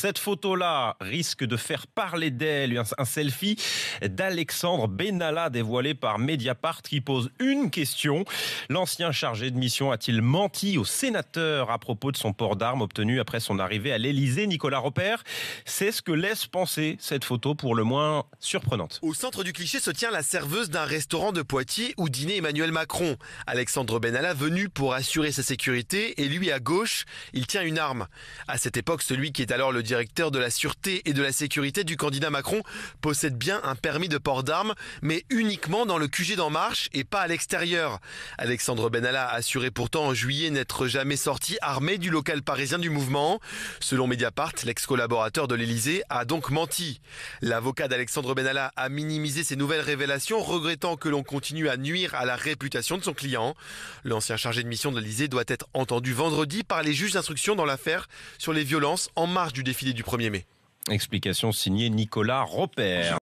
Cette photo-là risque de faire parler d'elle, un selfie d'Alexandre Benalla dévoilé par Mediapart qui pose une question. L'ancien chargé de mission a-t-il menti au sénateur à propos de son port d'armes obtenu après son arrivée à l'Elysée, Nicolas Repère C'est ce que laisse penser cette photo pour le moins surprenante. Au centre du cliché se tient la serveuse d'un restaurant de Poitiers où dînait Emmanuel Macron. Alexandre Benalla venu pour assurer sa sécurité et lui à gauche, il tient une arme. À cette époque, celui qui est alors le directeur de la sûreté et de la sécurité du candidat Macron possède bien un permis de port d'armes, mais uniquement dans le QG d'En Marche et pas à l'extérieur. Alexandre Benalla assuré pourtant en juillet n'être jamais sorti armé du local parisien du mouvement. Selon Mediapart, l'ex-collaborateur de l'Elysée a donc menti. L'avocat d'Alexandre Benalla a minimisé ces nouvelles révélations, regrettant que l'on continue à nuire à la réputation de son client. L'ancien chargé de mission de l'Élysée doit être entendu vendredi par les juges d'instruction dans l'affaire sur les violences en marge du défi défilé du 1er mai. Explication signée Nicolas Roper.